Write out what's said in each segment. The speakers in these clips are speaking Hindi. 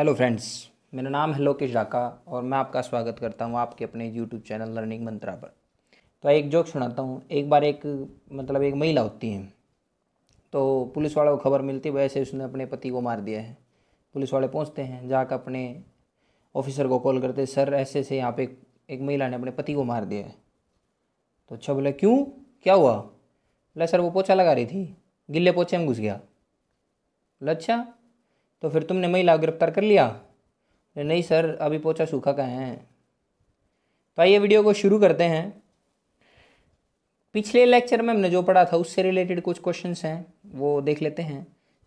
हेलो फ्रेंड्स मेरा नाम है लोकेश डाका और मैं आपका स्वागत करता हूँ आपके अपने यूट्यूब चैनल लर्निंग मंत्रा पर तो एक जोक सुनाता हूँ एक बार एक मतलब एक महिला होती है तो पुलिस वालों को खबर मिलती वैसे उसने अपने पति को मार दिया है पुलिस वाले पहुँचते हैं जाकर अपने ऑफिसर को कॉल करते सर ऐसे ऐसे यहाँ पे एक, एक महिला ने अपने पति को मार दिया है तो अच्छा बोले क्यों क्या हुआ बोला सर वो पोछा लगा रही थी गिल्ले पोछे में घुस गया बोला अच्छा तो फिर तुमने महिला गिरफ्तार कर लिया नहीं सर अभी पोछा सूखा का है तो आइए वीडियो को शुरू करते हैं पिछले लेक्चर में हमने जो पढ़ा था उससे रिलेटेड कुछ क्वेश्चंस हैं वो देख लेते हैं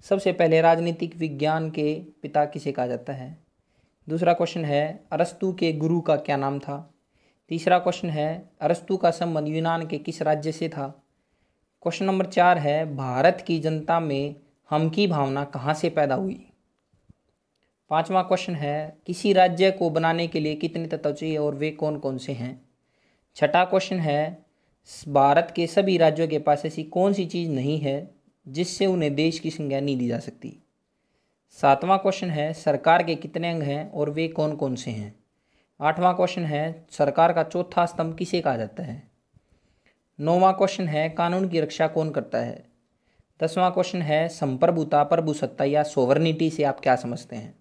सबसे पहले राजनीतिक विज्ञान के पिता किसे कहा जाता है दूसरा क्वेश्चन है अरस्तु के गुरु का क्या नाम था तीसरा क्वेश्चन है अरस्तु का संबंध यूनान के किस राज्य से था क्वेश्चन नंबर चार है भारत की जनता में हम की भावना कहाँ से पैदा हुई पांचवा क्वेश्चन है किसी राज्य को बनाने के लिए कितने तत्व चाहिए और वे कौन कौन से हैं छठा क्वेश्चन है भारत के सभी राज्यों के पास ऐसी कौन सी चीज़ नहीं है जिससे उन्हें देश की संज्ञा नहीं दी जा सकती सातवां क्वेश्चन है सरकार के कितने अंग हैं और वे कौन कौन से हैं आठवां क्वेश्चन है सरकार का चौथा स्तंभ किसे कहा जाता है नौवां क्वेश्चन है कानून की रक्षा कौन करता है दसवां क्वेश्चन है संप्रभुता प्रभुसत्ता या सोवर्निटी से आप क्या समझते हैं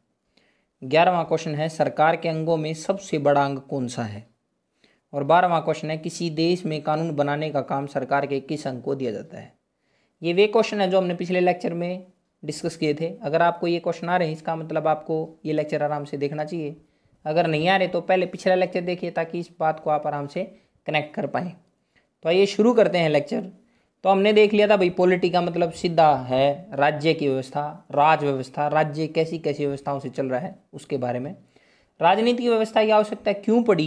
ग्यारहवा क्वेश्चन है सरकार के अंगों में सबसे बड़ा अंग कौन सा है और बारहवा क्वेश्चन है किसी देश में कानून बनाने का काम सरकार के किस अंग को दिया जाता है ये वे क्वेश्चन है जो हमने पिछले लेक्चर में डिस्कस किए थे अगर आपको ये क्वेश्चन आ रहे हैं इसका मतलब आपको ये लेक्चर आराम से देखना चाहिए अगर नहीं आ रहे तो पहले पिछला लेक्चर देखिए ताकि इस बात को आप आराम से कनेक्ट कर पाएँ तो आइए शुरू करते हैं लेक्चर तो हमने देख लिया था भाई पॉलिटी का मतलब सीधा है राज्य की व्यवस्था राज व्यवस्था राज्य कैसी कैसी व्यवस्थाओं से चल रहा है उसके बारे में राजनीति की व्यवस्था की आवश्यकता क्यों पड़ी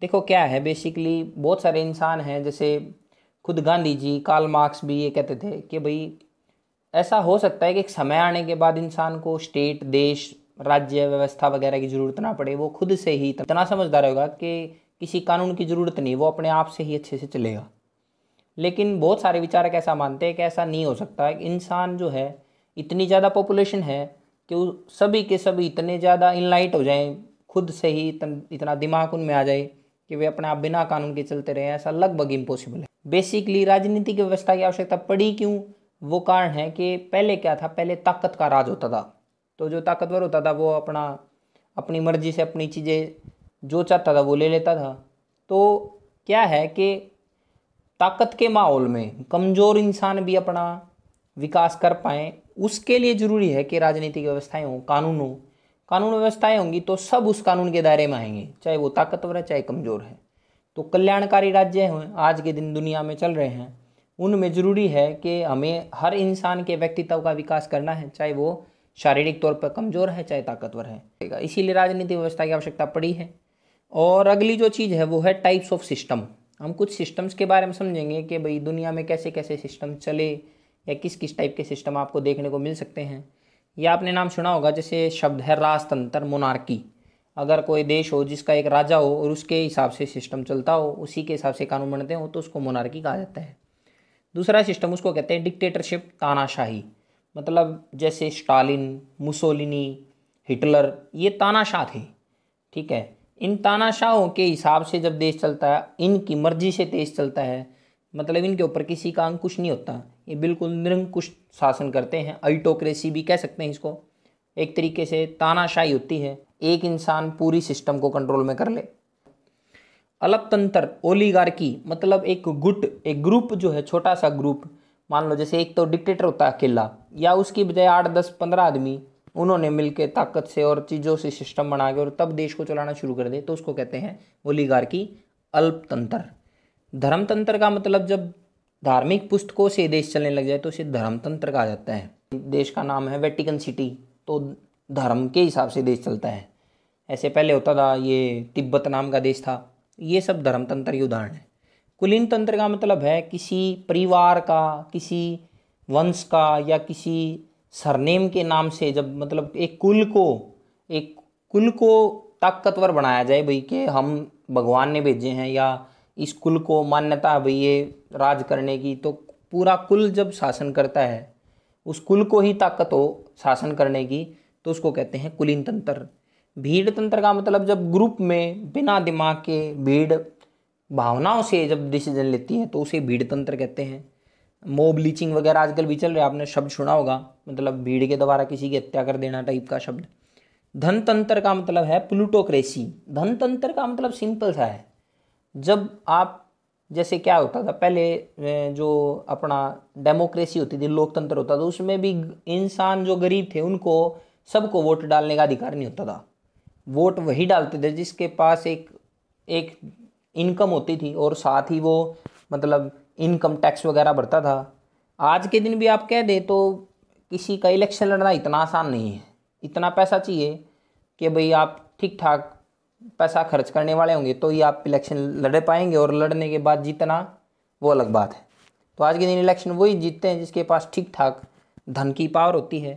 देखो क्या है बेसिकली बहुत सारे इंसान हैं जैसे खुद गांधी जी कार्ल मार्क्स भी ये कहते थे कि भाई ऐसा हो सकता है कि एक समय आने के बाद इंसान को स्टेट देश राज्य व्यवस्था वगैरह की ज़रूरत ना पड़े वो खुद से ही इतना समझदार होगा कि किसी कानून की ज़रूरत नहीं वो अपने आप से ही अच्छे से चलेगा लेकिन बहुत सारे विचारक ऐसा मानते हैं कि ऐसा नहीं हो सकता इंसान जो है इतनी ज़्यादा पॉपुलेशन है कि वो सभी के सभी इतने ज़्यादा इनलाइट हो जाएं खुद से ही इतना दिमाग उनमें आ जाए कि वे अपने आप बिना कानून के चलते रहें ऐसा लगभग इम्पॉसिबल है बेसिकली राजनीति की व्यवस्था की आवश्यकता पड़ी क्यों वो कारण है कि पहले क्या था पहले ताकत का राज होता था तो जो ताकतवर होता था वो अपना अपनी मर्जी से अपनी चीज़ें जो चाहता था वो ले लेता था तो क्या है कि ताकत के माहौल में कमज़ोर इंसान भी अपना विकास कर पाए उसके लिए ज़रूरी है कि राजनीतिक व्यवस्थाएं हों कानून हो कानून व्यवस्थाएं होंगी तो सब उस कानून के दायरे में आएंगे चाहे वो ताकतवर है चाहे कमज़ोर है तो कल्याणकारी राज्य हैं आज के दिन दुनिया में चल रहे हैं उनमें ज़रूरी है कि हमें हर इंसान के व्यक्तित्व का विकास करना है चाहे वो शारीरिक तौर पर कमज़ोर है चाहे ताकतवर है इसीलिए राजनीतिक व्यवस्था की आवश्यकता पड़ी है और अगली जो चीज़ है वो है टाइप्स ऑफ सिस्टम हम कुछ सिस्टम्स के बारे में समझेंगे कि भाई दुनिया में कैसे कैसे सिस्टम चले या किस किस टाइप के सिस्टम आपको देखने को मिल सकते हैं या आपने नाम सुना होगा जैसे शब्द है राजतंत्र मोनार्की अगर कोई देश हो जिसका एक राजा हो और उसके हिसाब से सिस्टम चलता हो उसी के हिसाब से कानून बनते हो तो उसको मोनार्की कहा जाता है दूसरा सिस्टम उसको कहते हैं डिक्टेटरशिप तानाशाही मतलब जैसे स्टालिन मुसोलिनी हिटलर ये तानाशाह थे ठीक है इन तानाशाहों के हिसाब से जब देश चलता है इनकी मर्जी से देश चलता है मतलब इनके ऊपर किसी का अंकुश नहीं होता ये बिल्कुल निरंकुश शासन करते हैं अल्टोक्रेसी भी कह सकते हैं इसको एक तरीके से तानाशाही होती है एक इंसान पूरी सिस्टम को कंट्रोल में कर ले अलपतंत्र ओलीगार्की मतलब एक गुट एक ग्रुप जो है छोटा सा ग्रुप मान लो जैसे एक तो डिक्टेटर होता है अकेला या उसकी बजाय आठ दस पंद्रह आदमी उन्होंने मिलकर ताकत से और चीज़ों से सिस्टम बना के और तब देश को चलाना शुरू कर दे तो उसको कहते हैं की अल्पतंत्र धर्मतंत्र का मतलब जब धार्मिक पुस्तकों से देश चलने लग जाए तो उसे धर्मतंत्र कहा जाता है देश का नाम है वेटिकन सिटी तो धर्म के हिसाब से देश चलता है ऐसे पहले होता था ये तिब्बत नाम का देश था ये सब धर्मतंत्र के उदाहरण है कुलीन तंत्र का मतलब है किसी परिवार का किसी वंश का या किसी सरनेम के नाम से जब मतलब एक कुल को एक कुल को ताकतवर बनाया जाए भाई कि हम भगवान ने भेजे हैं या इस कुल को मान्यता है भाई ये राज करने की तो पूरा कुल जब शासन करता है उस कुल को ही ताकत हो शासन करने की तो उसको कहते हैं कुलीन तंत्र भीड़ तंत्र का मतलब जब ग्रुप में बिना दिमाग के भीड़ भावनाओं से जब डिसीजन लेती है तो उसे भीड़ तंत्र कहते हैं मोब लीचिंग वगैरह आजकल भी चल रहे आपने शब्द सुना होगा मतलब भीड़ के द्वारा किसी की हत्या कर देना टाइप का शब्द धनतंत्र का मतलब है प्लूटोक्रेसी धनतंत्र का मतलब सिंपल सा है जब आप जैसे क्या होता था पहले जो अपना डेमोक्रेसी होती थी लोकतंत्र होता था उसमें भी इंसान जो गरीब थे उनको सबको वोट डालने का अधिकार नहीं होता था वोट वही डालते थे जिसके पास एक एक इनकम होती थी और साथ ही वो मतलब इनकम टैक्स वगैरह भरता था आज के दिन भी आप कह दें तो किसी का इलेक्शन लड़ना इतना आसान नहीं है इतना पैसा चाहिए कि भाई आप ठीक ठाक पैसा खर्च करने वाले होंगे तो ही आप इलेक्शन लड़ पाएंगे और लड़ने के बाद जीतना वो अलग बात है तो आज के दिन इलेक्शन वही जीतते हैं जिसके पास ठीक ठाक धन की पावर होती है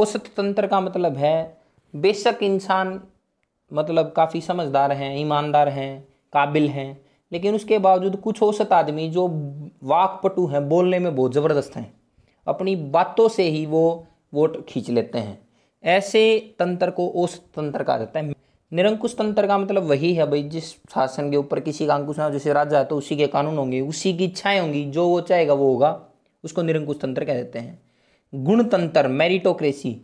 औसत तंत्र का मतलब है बेशक इंसान मतलब काफ़ी समझदार हैं ईमानदार हैं काबिल हैं लेकिन उसके बावजूद कुछ औसत आदमी जो वाकपटु हैं बोलने में बहुत ज़बरदस्त हैं अपनी बातों से ही वो वोट खींच लेते हैं ऐसे तंत्र को औसत तंत्र कहा जाता है निरंकुश तंत्र का मतलब वही है भाई जिस शासन के ऊपर किसी का अंकुश ना जैसे राजा है तो उसी के कानून होंगे उसी की इच्छाएं होंगी जो वो चाहेगा वो होगा उसको निरंकुश तंत्र कह देते हैं गुणतंत्र मेरिटोक्रेसी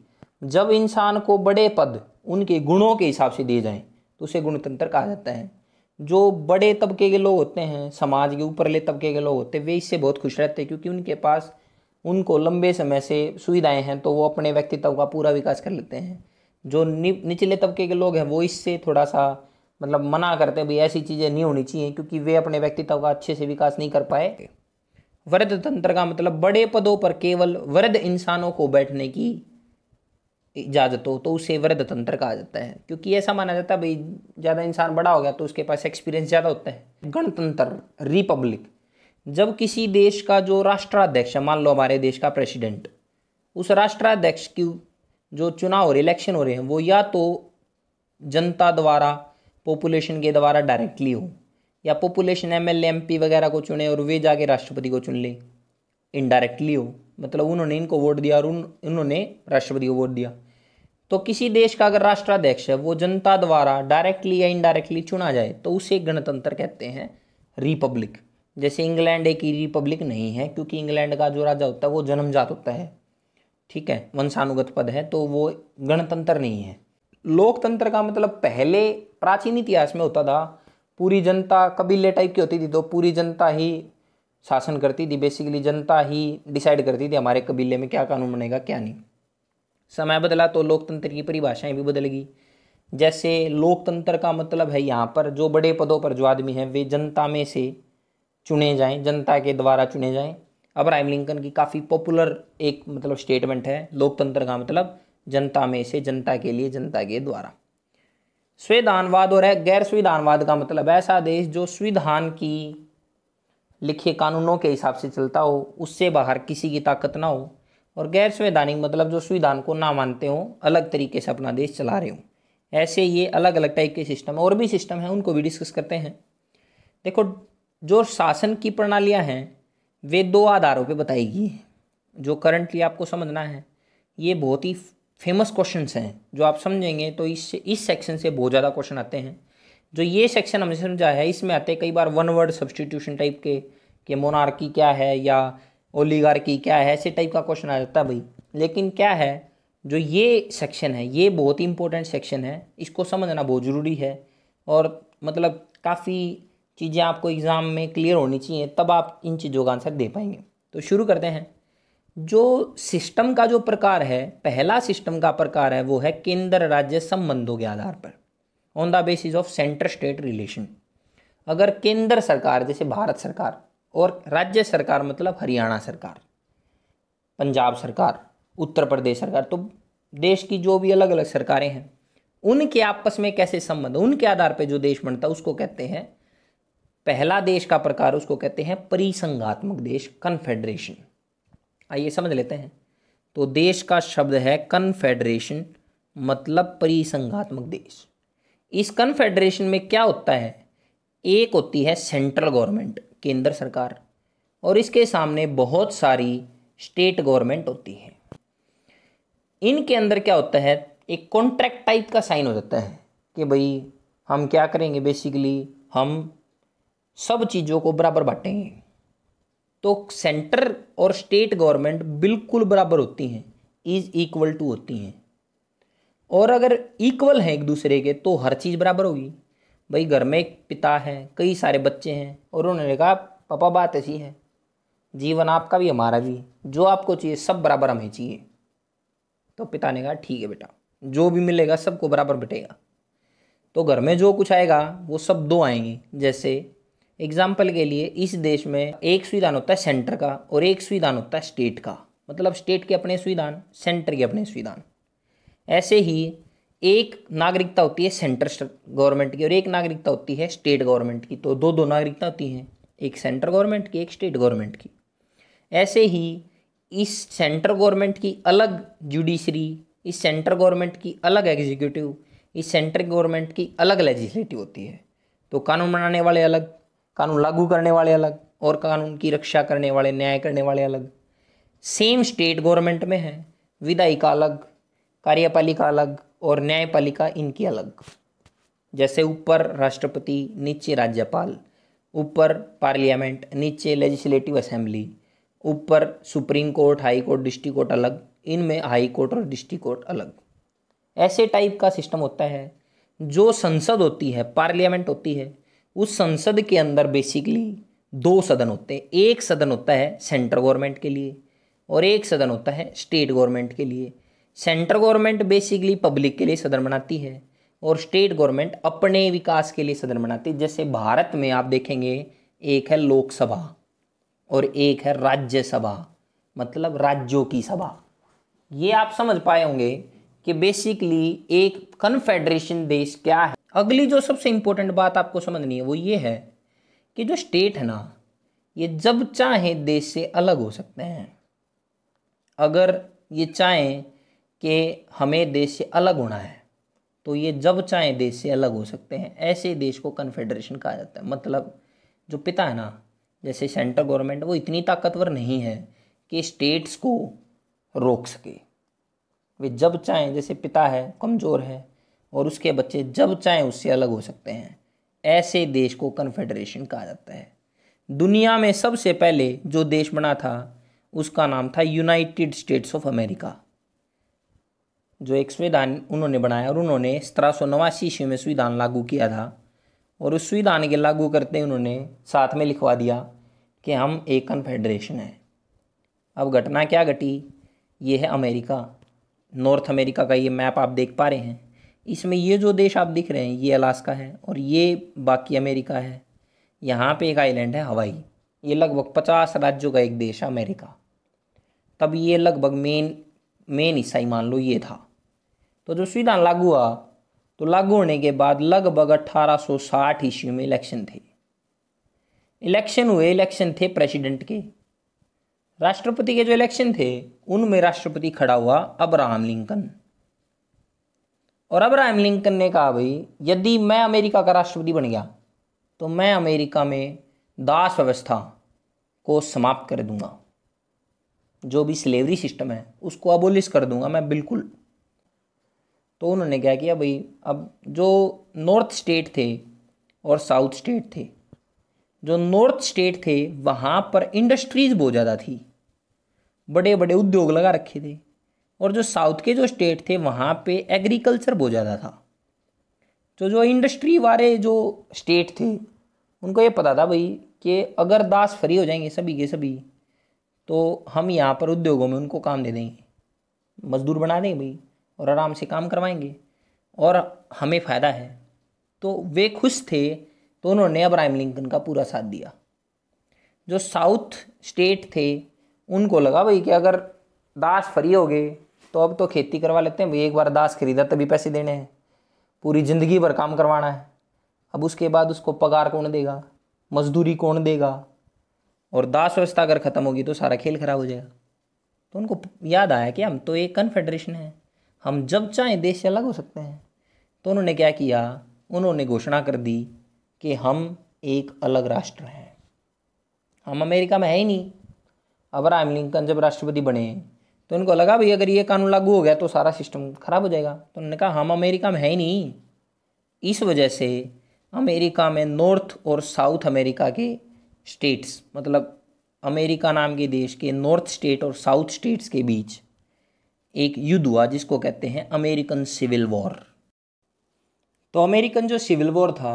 जब इंसान को बड़े पद उनके गुणों के हिसाब से दिए जाएं तो उसे गुणतंत्र कहा जाता है जो बड़े तबके के लोग होते हैं समाज के ऊपरले तबके के लोग होते हैं वे इससे बहुत खुश रहते हैं क्योंकि उनके पास उनको लंबे समय से सुविधाएं हैं तो वो अपने व्यक्तित्व का पूरा विकास कर लेते हैं जो नि, निचले तबके के लोग हैं वो इससे थोड़ा सा मतलब मना करते हैं भाई ऐसी चीज़ें नहीं होनी चाहिए क्योंकि वे अपने व्यक्तित्व का अच्छे से विकास नहीं कर पाए वृद्ध तंत्र का मतलब बड़े पदों पर केवल वृद्ध इंसानों को बैठने की इजाज़त हो तो उसे वृद्ध तंत्र कहा जाता है क्योंकि ऐसा माना जाता है भाई ज़्यादा इंसान बड़ा हो गया तो उसके पास एक्सपीरियंस ज़्यादा होता है गणतंत्र रिपब्लिक जब किसी देश का जो राष्ट्राध्यक्ष है मान लो हमारे देश का प्रेसिडेंट उस राष्ट्राध्यक्ष की जो चुनाव हो रहे इलेक्शन हो रहे हैं वो या तो जनता द्वारा पॉपुलेशन के द्वारा डायरेक्टली हो या population M L M P वगैरह को चुने और वे जाके राष्ट्रपति को चुन लें इनडायरेक्टली हो मतलब उन्होंने इनको वोट दिया और उन उन्होंने राष्ट्रपति को वोट दिया तो किसी देश का अगर राष्ट्राध्यक्ष है वो जनता द्वारा डायरेक्टली या इनडायरेक्टली चुना जाए तो उसे गणतंत्र कहते हैं रिपब्लिक जैसे इंग्लैंड एक ही रिपब्लिक नहीं है क्योंकि इंग्लैंड का जो राजा होता है वो जन्मजात होता है ठीक है वंशानुगत पद है तो वो गणतंत्र नहीं है लोकतंत्र का मतलब पहले प्राचीन इतिहास में होता था पूरी जनता कबीले टाइप की होती थी तो पूरी जनता ही शासन करती थी बेसिकली जनता ही डिसाइड करती थी हमारे कबीले में क्या कानून बनेगा क्या नहीं समय बदला तो लोकतंत्र की परिभाषाएं भी बदल गई जैसे लोकतंत्र का मतलब है यहाँ पर जो बड़े पदों पर जो आदमी हैं वे जनता में से चुने जाएं जनता के द्वारा चुने जाएं राइम लिंकन की काफ़ी पॉपुलर एक मतलब स्टेटमेंट है लोकतंत्र का मतलब जनता में से जनता के लिए जनता के द्वारा संविधानवाद और है गैर संविधानवाद का मतलब ऐसा देश जो संविधान की लिखे कानूनों के हिसाब से चलता हो उससे बाहर किसी की ताकत ना हो और गैर संवैधानिक मतलब जो संविधान को ना मानते हों अलग तरीके से अपना देश चला रहे हों ऐसे ये अलग अलग टाइप के सिस्टम और भी सिस्टम हैं उनको भी डिस्कस करते हैं देखो जो शासन की प्रणालियाँ हैं वे दो आधारों पर बताई गई हैं जो करंटली आपको समझना है ये बहुत ही फेमस क्वेश्चन हैं जो आप समझेंगे तो इस इस सेक्शन से बहुत ज़्यादा क्वेश्चन आते हैं जो ये सेक्शन हमने समझा है इसमें आते हैं कई बार वन वर्ड सब्सटीट्यूशन टाइप के कि मोनार्की क्या है या ओलीगार्की क्या है ऐसे टाइप का क्वेश्चन आ जाता है भाई लेकिन क्या है जो ये सेक्शन है ये बहुत ही इंपॉर्टेंट सेक्शन है इसको समझना बहुत ज़रूरी है और मतलब काफ़ी चीज़ें आपको एग्ज़ाम में क्लियर होनी चाहिए तब आप इन चीज़ों का आंसर दे पाएंगे तो शुरू करते हैं जो सिस्टम का जो प्रकार है पहला सिस्टम का प्रकार है वो है केंद्र राज्य संबंधों के आधार पर on the basis of centre state relation अगर केंद्र सरकार जैसे भारत सरकार और राज्य सरकार मतलब हरियाणा सरकार पंजाब सरकार उत्तर प्रदेश सरकार तो देश की जो भी अलग अलग सरकारें हैं उनके आपस में कैसे संबंध उनके आधार पर जो देश बनता है उसको कहते हैं पहला देश का प्रकार उसको कहते हैं परिसंघात्मक देश कन्फेडरेशन आइए समझ लेते हैं तो देश का शब्द है कन्फेडरेशन मतलब परिसंघात्मक देश इस कन्फेडरेशन में क्या होता है एक होती है सेंट्रल गवर्नमेंट केंद्र सरकार और इसके सामने बहुत सारी स्टेट गवर्नमेंट होती है इनके अंदर क्या होता है एक कॉन्ट्रैक्ट टाइप का साइन हो जाता है कि भाई हम क्या करेंगे बेसिकली हम सब चीज़ों को बराबर बांटेंगे तो सेंटर और स्टेट गवर्नमेंट बिल्कुल बराबर होती हैं इज इक्वल टू होती हैं और अगर इक्वल हैं एक दूसरे के तो हर चीज़ बराबर होगी भाई घर में एक पिता है कई सारे बच्चे हैं और उन्होंने कहा पापा बात ऐसी है जीवन आपका भी हमारा भी जो आपको चाहिए सब बराबर हमें चाहिए तो पिता ने कहा ठीक है बेटा जो भी मिलेगा सबको बराबर बटेगा तो घर में जो कुछ आएगा वो सब दो आएंगे जैसे एग्जाम्पल के लिए इस देश में एक संविधान होता है सेंटर का और एक संविधान होता है स्टेट का मतलब स्टेट के अपने संविधान सेंटर के अपने संविधान ऐसे ही एक नागरिकता होती है सेंटर गवर्नमेंट की और एक नागरिकता होती है स्टेट गवर्नमेंट की तो दो दो नागरिकता होती हैं एक सेंट्रल गवर्नमेंट की एक स्टेट गवर्नमेंट की ऐसे ही इस सेंट्रल गवर्नमेंट की अलग जुडिशरी इस सेंट्रल गवर्नमेंट की अलग एग्जीक्यूटिव इस सेंट्रल गवर्नमेंट की अलग लेजिस्लेटिव होती है तो कानून बनाने वाले अलग कानून लागू करने वाले अलग और कानून की रक्षा करने वाले न्याय करने वाले अलग सेम स्टेट गवर्नमेंट में है विधायिका अलग कार्यपालिका अलग और न्यायपालिका इनकी अलग जैसे ऊपर राष्ट्रपति नीचे राज्यपाल ऊपर पार्लियामेंट नीचे लेजिस्लेटिव असेंबली ऊपर supreme court high court district court अलग इनमें हाई कोर्ट और डिस्ट्रिक्ट कोर्ट अलग ऐसे टाइप का सिस्टम होता है जो संसद होती है पार्लियामेंट होती है उस संसद के अंदर बेसिकली दो सदन होते हैं एक सदन होता है सेंट्रल गवर्नमेंट के लिए और एक सदन होता है स्टेट गवर्नमेंट के लिए सेंट्रल गवर्नमेंट बेसिकली पब्लिक के लिए सदन बनाती है और स्टेट गवर्नमेंट अपने विकास के लिए सदन बनाती है जैसे भारत में आप देखेंगे एक है लोकसभा और एक है राज्यसभा मतलब राज्यों की सभा ये आप समझ पाए होंगे कि बेसिकली एक कन्फेडरेशन देश क्या है अगली जो सबसे इम्पोर्टेंट बात आपको समझनी है वो ये है कि जो स्टेट है ना ये जब चाहें देश से अलग हो सकते हैं अगर ये चाहें कि हमें देश से अलग होना है तो ये जब चाहें देश से अलग हो सकते हैं ऐसे देश को कन्फेडरेशन कहा जाता है मतलब जो पिता है ना जैसे सेंट्रल गवर्नमेंट वो इतनी ताकतवर नहीं है कि स्टेट्स को रोक सके वे जब चाहें जैसे पिता है कमज़ोर है और उसके बच्चे जब चाहें उससे अलग हो सकते हैं ऐसे देश को कन्फेडरेशन कहा जाता है दुनिया में सबसे पहले जो देश बना था उसका नाम था यूनाइटेड स्टेट्स ऑफ अमेरिका जो एक संविधान उन्होंने बनाया और उन्होंने सत्रह सौ नवासी ईस्वी में संविधान लागू किया था और उस संविधान के लागू करते ही उन्होंने साथ में लिखवा दिया कि हम एक कन्फेडरेशन है अब घटना क्या घटी ये है अमेरिका नॉर्थ अमेरिका का ये मैप आप देख पा रहे हैं इसमें ये जो देश आप दिख रहे हैं ये अलास्का है और ये बाकी अमेरिका है यहाँ पे एक आइलैंड है हवाई ये लगभग पचास राज्यों का एक देश है अमेरिका तब ये लगभग मेन मेन हिस्सा ही मान लो ये था तो जो संविधान लागू हुआ तो लागू होने के बाद लगभग 1860 ईस्वी में इलेक्शन थे इलेक्शन हुए इलेक्शन थे प्रेसिडेंट के राष्ट्रपति के जो इलेक्शन थे उनमें राष्ट्रपति खड़ा हुआ अब्राहम लिंकन और अब्राहम लिंकन ने कहा भाई यदि मैं अमेरिका का राष्ट्रपति बन गया तो मैं अमेरिका में दास व्यवस्था को समाप्त कर दूंगा जो भी स्लेवरी सिस्टम है उसको अबोलिश कर दूंगा मैं बिल्कुल तो उन्होंने क्या किया भाई अब जो नॉर्थ स्टेट थे और साउथ स्टेट थे जो नॉर्थ स्टेट थे वहाँ पर इंडस्ट्रीज़ बहुत ज़्यादा थी बड़े बड़े उद्योग लगा रखे थे और जो साउथ के जो स्टेट थे वहाँ पे एग्रीकल्चर बहुत ज़्यादा था तो जो इंडस्ट्री वाले जो स्टेट थे उनको ये पता था भाई कि अगर दास फ्री हो जाएंगे सभी के सभी तो हम यहाँ पर उद्योगों में उनको काम दे देंगे मजदूर बना देंगे भाई और आराम से काम करवाएंगे और हमें फ़ायदा है तो वे खुश थे तो उन्होंने अब्राहम लिंकन का पूरा साथ दिया जो साउथ स्टेट थे उनको लगा भाई कि अगर दास फ्री हो गए तो अब तो खेती करवा लेते हैं भाई एक बार दास खरीदा तभी पैसे देने हैं पूरी ज़िंदगी भर काम करवाना है अब उसके बाद उसको पगार कौन देगा मजदूरी कौन देगा और दास व्यवस्था अगर ख़त्म होगी तो सारा खेल खराब हो जाएगा तो उनको याद आया कि हम तो एक कन्फेडरेशन है हम जब चाहें देश से अलग हो सकते हैं तो उन्होंने क्या किया उन्होंने घोषणा कर दी कि हम एक अलग राष्ट्र हैं हम अमेरिका में है ही नहीं अब्राहम लिंकन जब राष्ट्रपति बने तो उनको लगा भाई अगर ये कानून लागू हो गया तो सारा सिस्टम ख़राब हो जाएगा तो उन्होंने कहा हम अमेरिका में है ही नहीं इस वजह से अमेरिका में नॉर्थ और साउथ अमेरिका के स्टेट्स मतलब अमेरिका नाम के देश के नॉर्थ स्टेट और साउथ स्टेट्स के बीच एक युद्ध हुआ जिसको कहते हैं अमेरिकन सिविल वॉर तो अमेरिकन जो सिविल वॉर था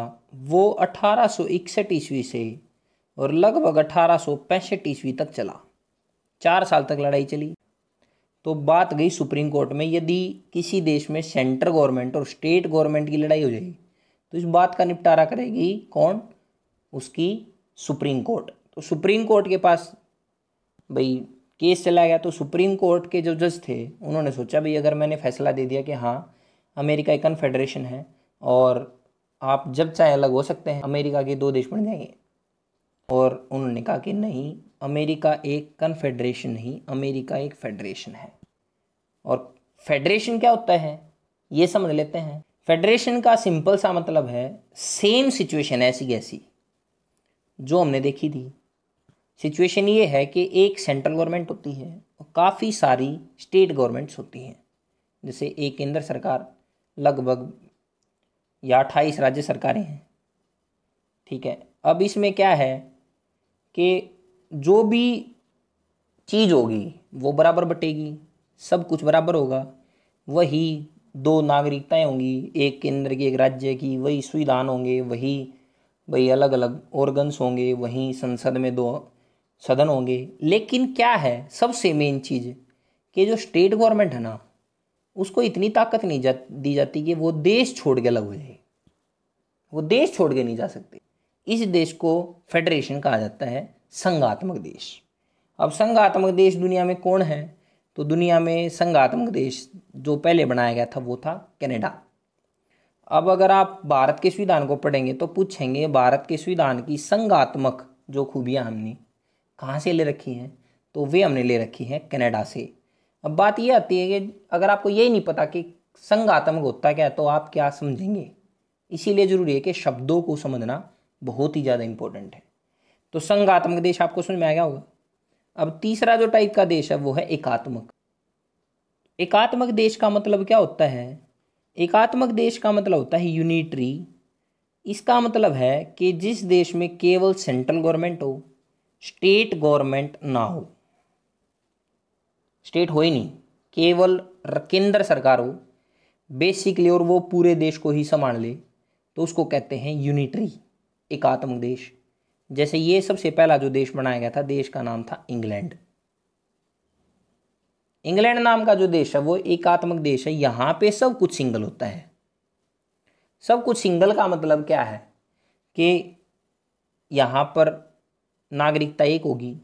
वो 1861 ईस्वी से और लगभग अठारह ईस्वी तक चला चार साल तक लड़ाई चली तो बात गई सुप्रीम कोर्ट में यदि किसी देश में सेंट्रल गवर्नमेंट और स्टेट गवर्नमेंट की लड़ाई हो जाएगी तो इस बात का निपटारा करेगी कौन उसकी सुप्रीम कोर्ट तो सुप्रीम कोर्ट के पास भाई केस चला गया तो सुप्रीम कोर्ट के जो जज थे उन्होंने सोचा भाई अगर मैंने फैसला दे दिया कि हाँ अमेरिका एक कन्फेडरेशन है और आप जब चाहे अलग हो सकते हैं अमेरिका के दो देश बन जाएंगे और उन्होंने कहा कि नहीं अमेरिका एक कन्फेडरेशन नहीं अमेरिका एक फेडरेशन है और फेडरेशन क्या होता है ये समझ लेते हैं फेडरेशन का सिंपल सा मतलब है सेम सिचुएशन ऐसी कैसी जो हमने देखी थी सिचुएशन ये है कि एक सेंट्रल गवर्नमेंट होती है और काफ़ी सारी स्टेट गवर्नमेंट्स होती हैं जैसे एक केंद्र सरकार लगभग या अट्ठाईस राज्य सरकारें हैं ठीक है अब इसमें क्या है कि जो भी चीज़ होगी वो बराबर बटेगी सब कुछ बराबर होगा वही दो नागरिकताएं होंगी एक केंद्र की एक राज्य की वही संविधान होंगे वही वही अलग अलग ऑर्गन्स होंगे वहीं संसद में दो सदन होंगे लेकिन क्या है सबसे मेन चीज़ कि जो स्टेट गवर्नमेंट है ना उसको इतनी ताकत नहीं जा दी जाती कि वो देश छोड़ के अलग हो जाए वो देश छोड़ के नहीं जा सकते इस देश को फेडरेशन कहा जाता है संघात्मक देश अब संघात्मक देश दुनिया में कौन है तो दुनिया में संघात्मक देश जो पहले बनाया गया था वो था कनाडा अब अगर आप भारत के संविधान को पढ़ेंगे तो पूछेंगे भारत के संविधान की संघात्मक जो खूबियाँ हमने कहाँ से ले रखी हैं तो वे हमने ले रखी हैं कनाडा से अब बात ये आती है कि अगर आपको यही नहीं पता कि संगात्मक होता क्या है तो आप क्या समझेंगे इसीलिए ज़रूरी है कि शब्दों को समझना बहुत ही ज़्यादा इम्पोर्टेंट है तो संगात्मक देश आपको समझ में आ गया होगा अब तीसरा जो टाइप का देश है वो है एकात्मक एकात्मक देश का मतलब क्या होता है एकात्मक देश का मतलब होता है यूनिटरी इसका मतलब है कि जिस देश में केवल सेंट्रल गवर्नमेंट हो स्टेट गवर्नमेंट ना हो स्टेट हो ही नहीं केवल केंद्र सरकार हो बेसिकली और वो पूरे देश को ही संभाल ले तो उसको कहते हैं यूनिटरी एकात्मक देश जैसे ये सबसे पहला जो देश बनाया गया था देश का नाम था इंग्लैंड इंग्लैंड नाम का जो देश है वो एकात्मक देश है यहाँ पे सब कुछ सिंगल होता है सब कुछ सिंगल का मतलब क्या है कि यहाँ पर नागरिकता एक होगी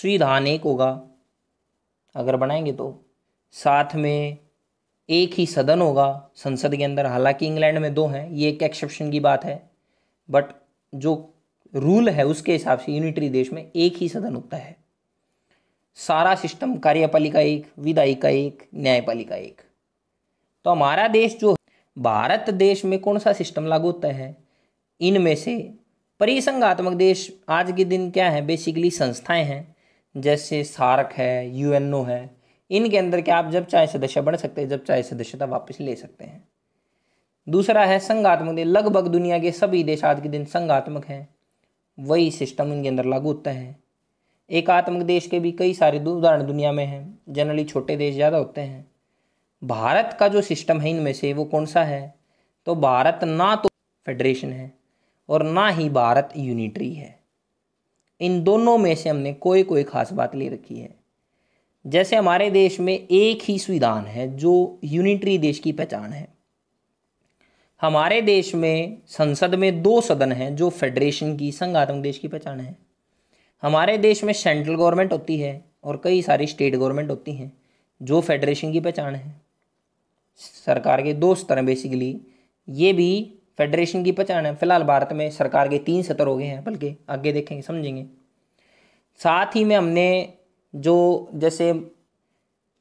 संविधान एक होगा अगर बनाएंगे तो साथ में एक ही सदन होगा संसद के अंदर हालांकि इंग्लैंड में दो हैं ये एक एक्सेप्शन की बात है बट जो रूल है उसके हिसाब से यूनिटरी देश में एक ही सदन होता है सारा सिस्टम कार्यपालिका एक विधायिका एक न्यायपालिका एक तो हमारा देश जो भारत देश में कौन सा सिस्टम लागू होता है इनमें से परिसंगात्मक देश आज के दिन क्या है बेसिकली संस्थाएं हैं जैसे सार्क है यूएनओ है इनके अंदर क्या आप जब चाहे सदस्य बन सकते हैं जब चाहे सदस्यता वापस ले सकते हैं दूसरा है संगात्मक देश लगभग दुनिया के सभी देश आज के दिन संगात्मक हैं वही सिस्टम इनके अंदर लागू होता है एकात्मक देश के भी कई सारे उदाहरण दुनिया में हैं जनरली छोटे देश ज़्यादा होते हैं भारत का जो सिस्टम है इनमें से वो कौन सा है तो भारत ना तो फेडरेशन है और ना ही भारत यूनिटरी है इन दोनों में से हमने कोई कोई खास बात ले रखी है जैसे हमारे देश में एक ही संविधान है जो यूनिटरी देश की पहचान है हमारे देश में संसद में दो सदन हैं जो फेडरेशन की संघात्मक देश की पहचान है हमारे देश में सेंट्रल गवर्नमेंट होती है और कई सारी स्टेट गवर्नमेंट होती हैं जो फेडरेशन की पहचान है सरकार के दो स्तर बेसिकली ये भी फेडरेशन की पहचान है फिलहाल भारत में सरकार के तीन सत्र हो गए हैं बल्कि आगे देखेंगे समझेंगे साथ ही में हमने जो जैसे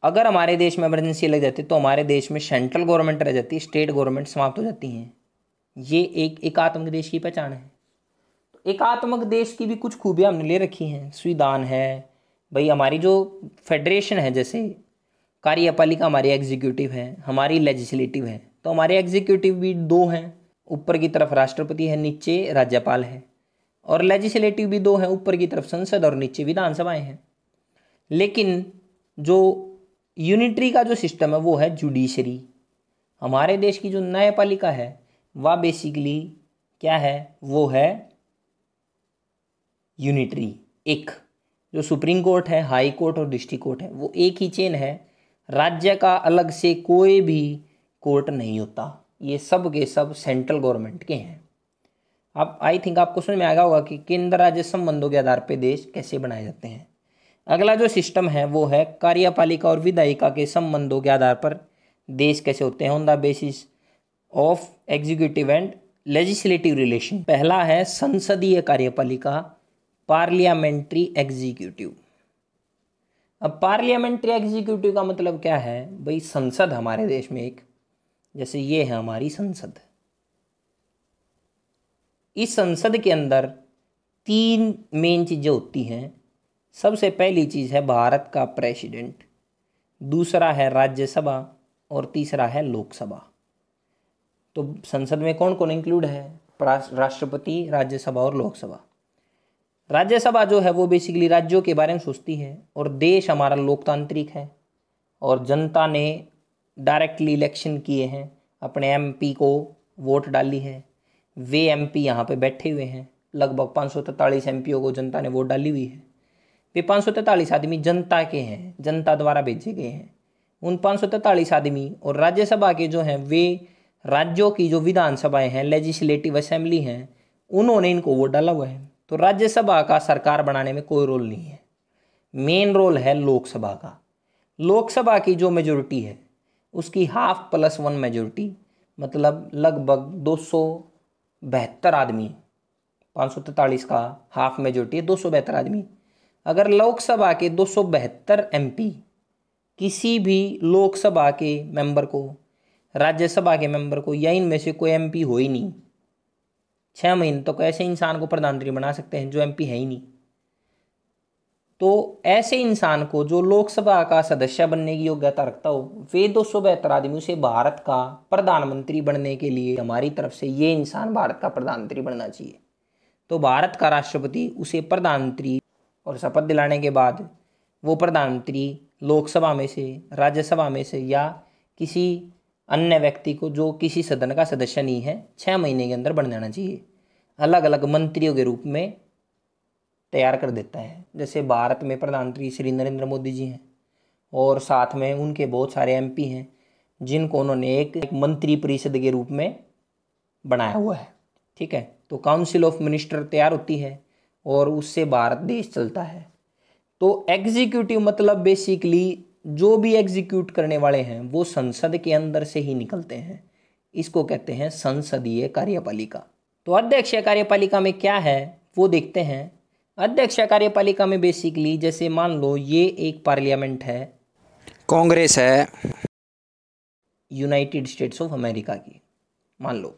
अगर हमारे देश में एमरजेंसी लग जाती है तो हमारे देश में सेंट्रल गवर्नमेंट रह जाती है स्टेट गवर्नमेंट समाप्त हो जाती हैं ये एक एकात्मक देश की पहचान है तो एकात्मक देश की भी कुछ खूबियाँ हमने ले रखी हैं स्वीदान है भाई हमारी जो फेडरेशन है जैसे कार्यपालिका हमारी एग्जीक्यूटिव है हमारी लेजिस्लेटिव है तो हमारे एग्जीक्यूटिव भी दो हैं ऊपर की तरफ राष्ट्रपति है नीचे राज्यपाल है और लेजिस्लेटिव भी दो हैं ऊपर की तरफ संसद और नीचे विधानसभाएं हैं लेकिन जो यूनिटरी का जो सिस्टम है वो है जुडिशरी हमारे देश की जो न्यायपालिका है वह बेसिकली क्या है वो है यूनिटरी एक जो सुप्रीम कोर्ट है हाई कोर्ट और डिस्ट्रिक्ट कोर्ट है वो एक ही चेन है राज्य का अलग से कोई भी कोर्ट नहीं होता ये सब के सब सेंट्रल गवर्नमेंट के हैं अब आई थिंक आपको समझ में गया होगा कि केंद्र राज्य संबंधों के आधार पर देश कैसे बनाए जाते हैं अगला जो सिस्टम है वो है कार्यपालिका और विधायिका के संबंधों के आधार पर देश कैसे होते हैं on the basis of executive and legislative relation पहला है संसदीय कार्यपालिका पार्लियामेंट्री एग्जीक्यूटिव अब पार्लियामेंट्री एग्जीक्यूटिव का मतलब क्या है भाई संसद हमारे देश में एक जैसे ये है हमारी संसद इस संसद के अंदर तीन मेन चीज़ें होती हैं सबसे पहली चीज़ है भारत का प्रेसिडेंट दूसरा है राज्यसभा और तीसरा है लोकसभा तो संसद में कौन कौन इंक्लूड है राष्ट्रपति राज्यसभा और लोकसभा राज्यसभा जो है वो बेसिकली राज्यों के बारे में सोचती है और देश हमारा लोकतांत्रिक है और जनता ने डायरेक्टली इलेक्शन किए हैं अपने एमपी को वोट डाली है वे एमपी यहाँ पर बैठे हुए हैं लगभग पाँच सौ तैतालीस एम को जनता ने वोट डाली हुई है वे पाँच सौ तैतालीस आदमी जनता के हैं जनता द्वारा भेजे गए हैं उन पाँच सौ तैतालीस आदमी और राज्यसभा के जो हैं वे राज्यों की जो विधानसभाएं हैं लेजिस्लेटिव असेंबली हैं उन्होंने इनको वोट डाला हुआ है तो राज्यसभा का सरकार बनाने में कोई रोल नहीं है मेन रोल है लोकसभा का लोकसभा की जो मेजोरिटी है उसकी हाफ प्लस वन मेजोरिटी मतलब लगभग दो सौ बहत्तर आदमी पाँच सौ तैतालीस का हाफ मेजोरिटी है दो सौ बहत्तर आदमी अगर लोकसभा के दो सौ बहत्तर एम किसी भी लोकसभा के मेंबर को राज्यसभा के मेंबर को या इनमें से कोई एमपी हो ही नहीं छः महीने तक तो ऐसे इंसान को प्रधानमंत्री बना सकते हैं जो एमपी है ही नहीं तो ऐसे इंसान को जो लोकसभा का सदस्य बनने की योग्यता रखता हो वे दो सौ बेहतर आदमी से भारत का प्रधानमंत्री बनने के लिए हमारी तरफ से ये इंसान भारत का प्रधानमंत्री बनना चाहिए तो भारत का राष्ट्रपति उसे प्रधानमंत्री और शपथ दिलाने के बाद वो प्रधानमंत्री लोकसभा में से राज्यसभा में से या किसी अन्य व्यक्ति को जो किसी सदन का सदस्य नहीं है छः महीने के अंदर बन जाना चाहिए अलग अलग मंत्रियों के रूप में तैयार कर देता है जैसे भारत में प्रधानमंत्री श्री नरेंद्र मोदी जी हैं और साथ में उनके बहुत सारे एम हैं जिनको उन्होंने एक, एक मंत्री परिषद के रूप में बनाया हुआ है ठीक है तो काउंसिल ऑफ मिनिस्टर तैयार होती है और उससे भारत देश चलता है तो एग्जीक्यूटिव मतलब बेसिकली जो भी एग्जीक्यूट करने वाले हैं वो संसद के अंदर से ही निकलते हैं इसको कहते हैं संसदीय कार्यपालिका तो अध्यक्ष कार्यपालिका में क्या है वो देखते हैं अध्यक्ष कार्यपालिका में बेसिकली जैसे मान लो ये एक पार्लियामेंट है कांग्रेस है यूनाइटेड स्टेट्स ऑफ अमेरिका की मान लो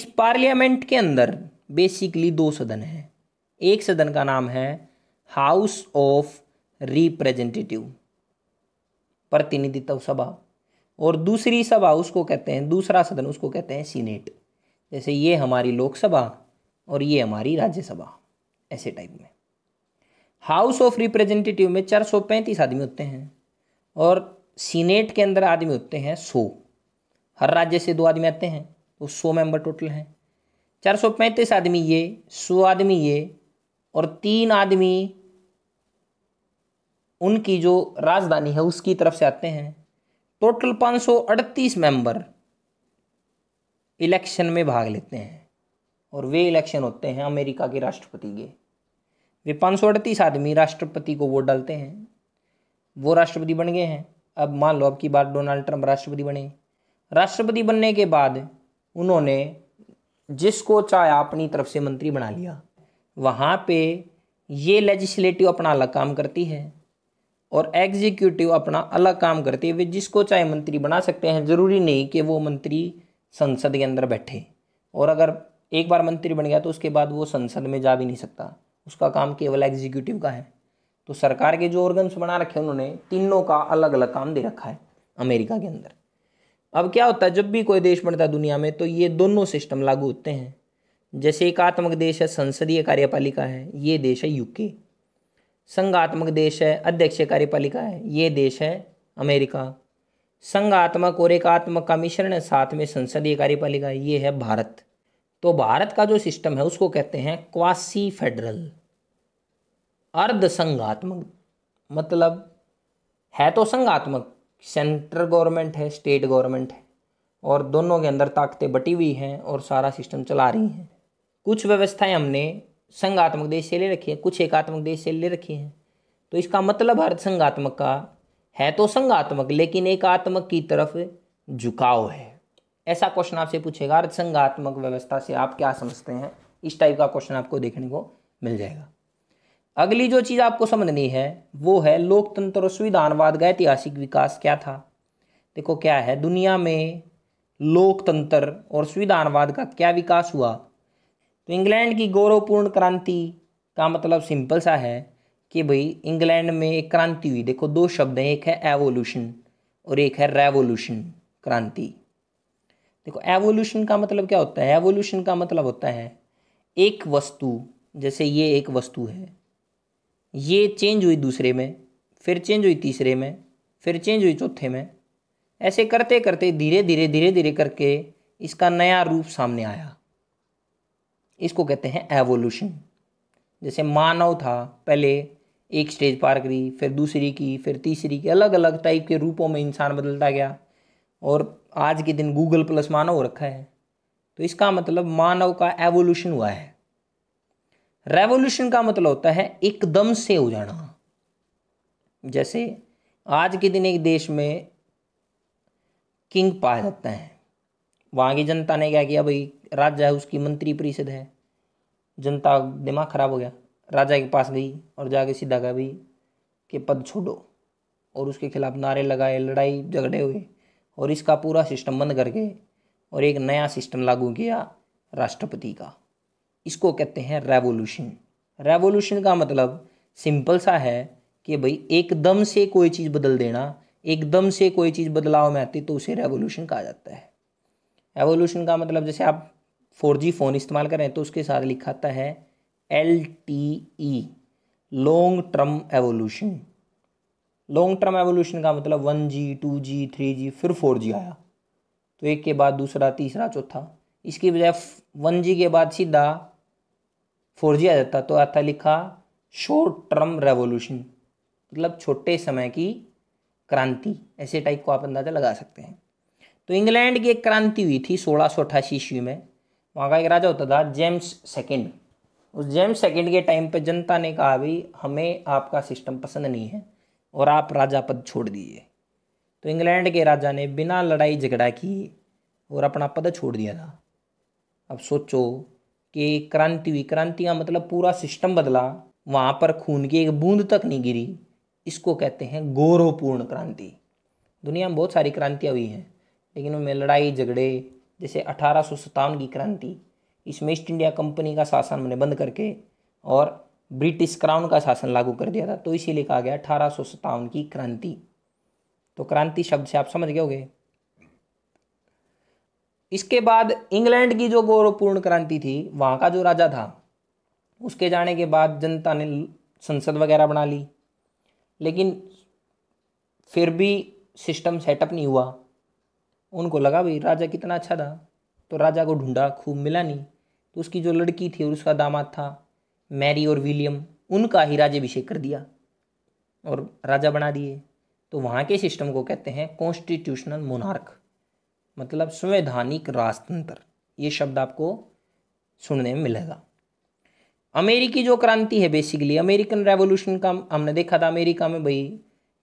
इस पार्लियामेंट के अंदर बेसिकली दो सदन हैं एक सदन का नाम है हाउस ऑफ रिप्रेजेंटेटिव प्रतिनिधित्व सभा और दूसरी सभा उसको कहते हैं दूसरा सदन उसको कहते हैं सीनेट जैसे ये हमारी लोकसभा और ये हमारी राज्यसभा ऐसे टाइप में हाउस ऑफ रिप्रेजेंटेटिव में चार सौ पैंतीस आदमी होते हैं और सीनेट के अंदर आदमी होते हैं सौ हर राज्य से दो आदमी आते हैं तो सौ मेंबर टोटल हैं चार सौ पैंतीस आदमी ये सौ आदमी ये और तीन आदमी उनकी जो राजधानी है उसकी तरफ से आते हैं टोटल पाँच सौ अड़तीस मेंबर इलेक्शन में भाग लेते हैं और वे इलेक्शन होते हैं अमेरिका के राष्ट्रपति के वे पाँच सौ अड़तीस आदमी राष्ट्रपति को वोट डालते हैं वो राष्ट्रपति बन गए हैं अब मान लो अब की बार डोनाल्ड ट्रंप राष्ट्रपति बने राष्ट्रपति बनने के बाद उन्होंने जिसको चाहे अपनी तरफ से मंत्री बना लिया वहाँ पे ये लेजिस्लेटिव अपना अलग काम करती है और एग्जीक्यूटिव अपना अलग काम करती है वे जिसको चाहे मंत्री बना सकते हैं ज़रूरी नहीं कि वो मंत्री संसद के अंदर बैठे और अगर एक बार मंत्री बन गया तो उसके बाद वो संसद में जा भी नहीं सकता उसका काम केवल एग्जीक्यूटिव का है तो सरकार के जो ऑर्गन्स बना रखे उन्होंने तीनों का अलग अलग काम दे रखा है अमेरिका के अंदर अब क्या होता है जब भी कोई देश बनता है दुनिया में तो ये दोनों सिस्टम लागू होते हैं जैसे एकात्मक देश है संसदीय कार्यपालिका है ये देश है यूके संघात्मक देश है अध्यक्ष कार्यपालिका है ये देश है अमेरिका संघात्मक और एकात्मक का मिश्रण है साथ में संसदीय कार्यपालिका ये है भारत तो भारत का जो सिस्टम है उसको कहते हैं क्वासी फेडरल अर्धसंगात्मक मतलब है तो संघात्मक सेंट्रल गवर्नमेंट है स्टेट गवर्नमेंट है और दोनों के अंदर ताकतें बटी हुई हैं और सारा सिस्टम चला रही हैं कुछ व्यवस्थाएं हमने संघात्मक देश से ले रखी हैं कुछ एकात्मक देश से ले रखी हैं तो इसका मतलब अर्धसंगात्मक का है तो संघात्मक लेकिन एकात्मक की तरफ झुकाव है ऐसा क्वेश्चन आपसे पूछेगा अर्थसंगात्मक व्यवस्था से आप क्या समझते हैं इस टाइप का क्वेश्चन आपको देखने को मिल जाएगा अगली जो चीज़ आपको समझनी है वो है लोकतंत्र और संविधानवाद का ऐतिहासिक विकास क्या था देखो क्या है दुनिया में लोकतंत्र और संविधानवाद का क्या विकास हुआ तो इंग्लैंड की गौरवपूर्ण क्रांति का मतलब सिंपल सा है कि भाई इंग्लैंड में एक क्रांति हुई देखो दो शब्द हैं एक है एवोल्यूशन और एक है रेवोल्यूशन क्रांति देखो एवोल्यूशन का मतलब क्या होता है एवोल्यूशन का मतलब होता है एक वस्तु जैसे ये एक वस्तु है ये चेंज हुई दूसरे में फिर चेंज हुई तीसरे में फिर चेंज हुई चौथे में ऐसे करते करते धीरे धीरे धीरे धीरे करके इसका नया रूप सामने आया इसको कहते हैं एवोल्यूशन जैसे मानव था पहले एक स्टेज पार करी फिर दूसरी की फिर तीसरी की अलग अलग टाइप के रूपों में इंसान बदलता गया और आज के दिन गूगल प्लस मानव रखा है तो इसका मतलब मानव का एवोल्यूशन हुआ है रेवोल्यूशन का मतलब होता है एकदम से हो जाना जैसे आज के दिन एक देश में किंग पाया जाता है वहाँ की जनता ने क्या किया भाई राजा है उसकी मंत्री परिषद है जनता दिमाग खराब हो गया राजा के पास गई और जाके सीधा कहा भाई कि पद छोड़ो और उसके खिलाफ नारे लगाए लड़ाई झगड़े हुए और इसका पूरा सिस्टम बंद करके और एक नया सिस्टम लागू किया राष्ट्रपति का इसको कहते हैं रेवोल्यूशन रेवोल्यूशन का मतलब सिंपल सा है कि भाई एकदम से कोई चीज़ बदल देना एकदम से कोई चीज़ बदलाव में आती तो उसे रेवोल्यूशन कहा जाता है एवोल्यूशन का मतलब जैसे आप फोर जी फ़ोन इस्तेमाल करें तो उसके साथ लिखा आता है L T E long term evolution long term evolution का मतलब one G two G three G फिर फोर जी आया तो एक के बाद दूसरा तीसरा चौथा इसकी बजाय वन जी के बाद सीधा फोर जी आ जाता तो आता लिखा शॉर्ट टर्म रेवोल्यूशन मतलब छोटे समय की क्रांति ऐसे टाइप को आप अंदाज़ा लगा सकते हैं तो इंग्लैंड की एक क्रांति हुई थी सोलह सौ अठासी ईस्वी में वहाँ का एक राजा होता था जेम्स सेकेंड उस जेम्स सेकेंड के टाइम पर जनता ने कहा भाई हमें आपका सिस्टम पसंद नहीं है और आप राजा पद छोड़ दिए तो इंग्लैंड के राजा ने बिना लड़ाई झगड़ा की और अपना पद छोड़ दिया था अब सोचो कि क्रांति हुई क्रांति का मतलब पूरा सिस्टम बदला वहाँ पर खून की एक बूंद तक नहीं गिरी इसको कहते हैं गौरवपूर्ण क्रांति दुनिया में बहुत सारी क्रांतियाँ हुई हैं लेकिन उनमें लड़ाई झगड़े जैसे अठारह की क्रांति इसमें ईस्ट इंडिया कंपनी का शासन उन्हें बंद करके और ब्रिटिश क्राउन का शासन लागू कर दिया था तो इसीलिए कहा गया अठारह की क्रांति तो क्रांति शब्द से आप समझ गए होगे इसके बाद इंग्लैंड की जो गौरवपूर्ण क्रांति थी वहाँ का जो राजा था उसके जाने के बाद जनता ने संसद वगैरह बना ली लेकिन फिर भी सिस्टम सेटअप नहीं हुआ उनको लगा भाई राजा कितना अच्छा था तो राजा को ढूंढा खूब मिला नहीं तो उसकी जो लड़की थी और उसका दामाद था मैरी और विलियम उनका ही राज्यभिषेक कर दिया और राजा बना दिए तो वहाँ के सिस्टम को कहते हैं कॉन्स्टिट्यूशनल मोनार्क मतलब संवैधानिक राजतंत्र ये शब्द आपको सुनने में मिलेगा अमेरिकी जो क्रांति है बेसिकली अमेरिकन रेवोल्यूशन का हमने देखा था अमेरिका में भाई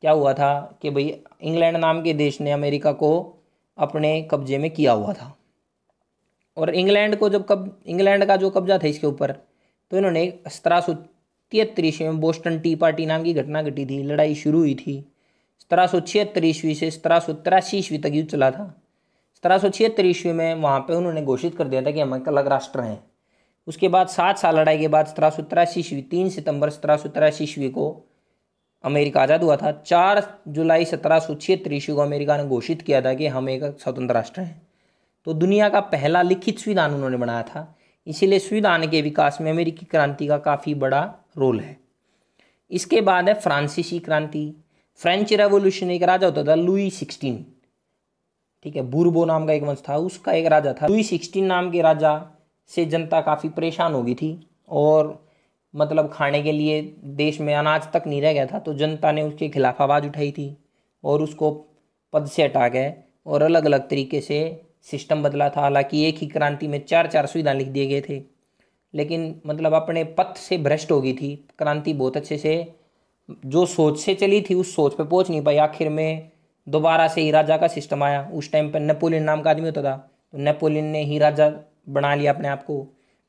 क्या हुआ था कि भाई इंग्लैंड नाम के देश ने अमेरिका को अपने कब्जे में किया हुआ था और इंग्लैंड को जब कब इंग्लैंड का जो कब्जा था इसके ऊपर तो इन्होंने सत्रह सौ तिहत्तर ईस्वी में बोस्टन टी पार्टी नाम की घटना घटी थी लड़ाई शुरू हुई थी सत्रह सौ छिहत्तर ईस्वी से सत्रह सौ तिरासी ईस्वी तक युद्ध चला था सत्रह सौ छिहत्तर ईस्वी में वहाँ पर उन्होंने घोषित कर दिया था कि हम एक अलग राष्ट्र हैं उसके बाद सात साल लड़ाई के बाद सत्रह सौ तिरासी ईस्वी तीन सितंबर सत्रह सौ तिरासी ईस्वी को अमेरिका आज़ाद हुआ था चार जुलाई सत्रह सौ छिहत्तर ईस्वी को अमेरिका ने घोषित किया था कि हम एक स्वतंत्र राष्ट्र हैं तो दुनिया का पहला लिखित संविधान उन्होंने बनाया था इसीलिए संविधान के विकास में अमेरिकी क्रांति का काफ़ी बड़ा रोल है इसके बाद है फ्रांसीसी क्रांति फ्रेंच रेवोल्यूशन एक राजा होता था लुई सिक्सटीन ठीक है बुरबो नाम का एक वंश था उसका एक राजा था लुई सिक्सटीन नाम के राजा से जनता काफ़ी परेशान हो गई थी और मतलब खाने के लिए देश में अनाज तक नहीं रह गया था तो जनता ने उसके खिलाफ आवाज़ उठाई थी और उसको पद से हटा गए और अलग अलग तरीके से सिस्टम बदला था हालांकि एक ही क्रांति में चार चार संविधान लिख दिए गए थे लेकिन मतलब अपने पथ से भ्रष्ट हो गई थी क्रांति बहुत अच्छे से जो सोच से चली थी उस सोच पे पहुंच नहीं पाई आखिर में दोबारा से ही राजा का सिस्टम आया उस टाइम पर नेपोलियन नाम का आदमी होता था तो नेपोलियन ने ही राजा बना लिया अपने आप को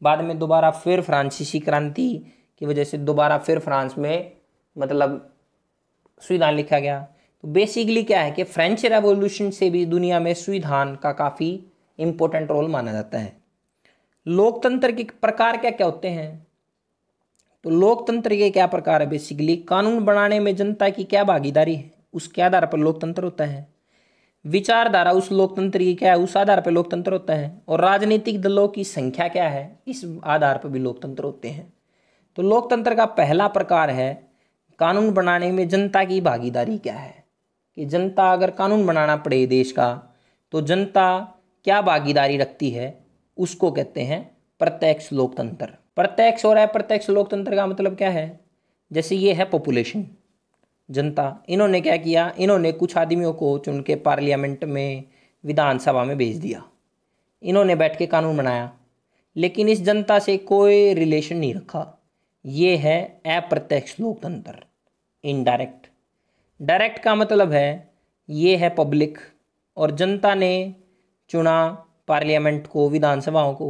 बाद में दोबारा फिर फ्रांसीसी क्रांति की वजह से दोबारा फिर फ्रांस में मतलब संविधान लिखा गया तो बेसिकली क्या है कि फ्रेंच रेवोल्यूशन से भी दुनिया में संविधान का काफ़ी इम्पोर्टेंट रोल माना जाता है लोकतंत्र के प्रकार क्या क्या होते हैं तो लोकतंत्र के क्या प्रकार है बेसिकली कानून बनाने में जनता की क्या भागीदारी है उसके आधार पर लोकतंत्र होता है विचारधारा उस लोकतंत्र की क्या है उस आधार पर लोकतंत्र होता है और राजनीतिक दलों की संख्या क्या है इस आधार पर भी लोकतंत्र होते हैं तो लोकतंत्र का पहला प्रकार है कानून बनाने में जनता की भागीदारी क्या है कि जनता अगर कानून बनाना पड़े देश का तो जनता क्या भागीदारी रखती है उसको कहते हैं प्रत्यक्ष लोकतंत्र प्रत्यक्ष और अप्रत्यक्ष लोकतंत्र का मतलब क्या है जैसे ये है पॉपुलेशन जनता इन्होंने क्या किया इन्होंने कुछ आदमियों को चुन के पार्लियामेंट में विधानसभा में भेज दिया इन्होंने बैठ के कानून बनाया लेकिन इस जनता से कोई रिलेशन नहीं रखा ये है अप्रत्यक्ष लोकतंत्र इनडायरेक्ट डायरेक्ट का मतलब है ये है पब्लिक और जनता ने चुना पार्लियामेंट को विधानसभाओं को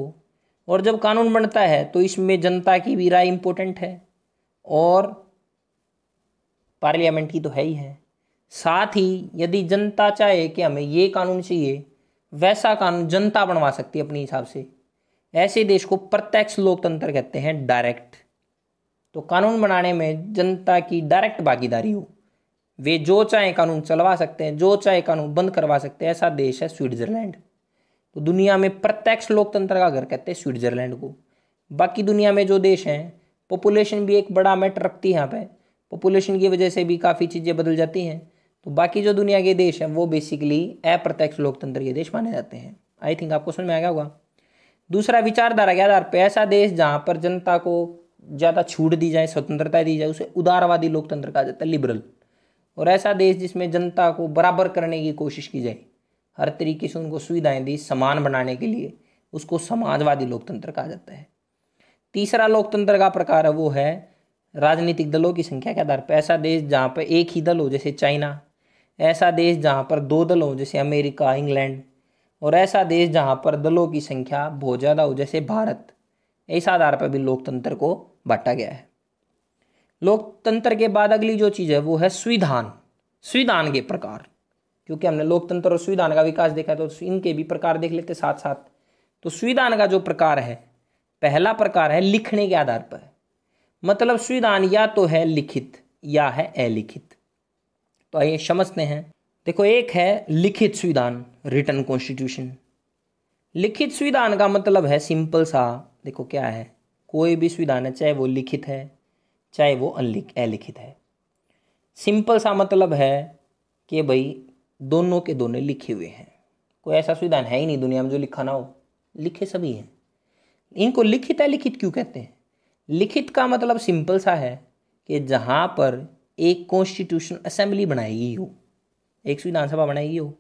और जब कानून बनता है तो इसमें जनता की भी राय इम्पोर्टेंट है और पार्लियामेंट की तो है ही है साथ ही यदि जनता चाहे कि हमें ये कानून चाहिए वैसा कानून जनता बनवा सकती है अपने हिसाब से ऐसे देश को प्रत्यक्ष लोकतंत्र कहते हैं डायरेक्ट तो कानून बनाने में जनता की डायरेक्ट भागीदारी हो वे जो चाहे कानून चलवा सकते हैं जो चाहे कानून बंद करवा सकते हैं ऐसा देश है स्विट्जरलैंड तो दुनिया में प्रत्यक्ष लोकतंत्र का घर कहते हैं स्विट्जरलैंड को बाकी दुनिया में जो देश हैं पॉपुलेशन भी एक बड़ा मैटर रखती है यहाँ पे पॉपुलेशन की वजह से भी काफ़ी चीज़ें बदल जाती हैं तो बाकी जो दुनिया के देश हैं वो बेसिकली अप्रत्यक्ष लोकतंत्र के देश माने जाते हैं आई थिंक आपको समझ में आ गया होगा दूसरा विचारधारा के आधार पर ऐसा देश जहाँ पर जनता को ज़्यादा छूट दी जाए स्वतंत्रता दी जाए उसे उदारवादी लोकतंत्र कहा जाता है लिबरल और ऐसा देश जिसमें जनता को बराबर करने की कोशिश की जाए हर तरीके से उनको सुविधाएं दी समान बनाने के लिए उसको समाजवादी लोकतंत्र कहा जाता है तीसरा लोकतंत्र का प्रकार है वो है राजनीतिक दलों की संख्या के आधार पर ऐसा देश जहाँ पर एक ही दल हो जैसे चाइना ऐसा देश जहाँ पर दो दल हो जैसे अमेरिका इंग्लैंड और ऐसा देश जहाँ पर दलों की संख्या बहुत ज़्यादा हो जैसे भारत इस आधार पर भी लोकतंत्र को बांटा गया है लोकतंत्र के बाद अगली जो चीज़ है वो है संविधान संविधान के प्रकार क्योंकि हमने लोकतंत्र और संविधान का विकास देखा है तो इनके भी प्रकार देख लेते साथ साथ तो संविधान का जो प्रकार है पहला प्रकार है लिखने के आधार पर मतलब संविधान या तो है लिखित या है अलिखित तो आइए समझते हैं देखो एक है लिखित संविधान रिटर्न कॉन्स्टिट्यूशन लिखित संविधान का मतलब है सिंपल सा देखो क्या है कोई भी संविधान है चाहे वो लिखित है चाहे वो अनलिख अलिखित है सिंपल सा मतलब है कि भाई दोनों के दोनों लिखे हुए हैं कोई ऐसा संविधान है ही नहीं दुनिया में जो लिखा ना हो लिखे सभी हैं इनको लिखित अलिखित क्यों कहते हैं लिखित का मतलब सिंपल सा है कि जहाँ पर एक कॉन्स्टिट्यूशन असेंबली बनाई गई हो एक संविधान सभा बनाई गई हो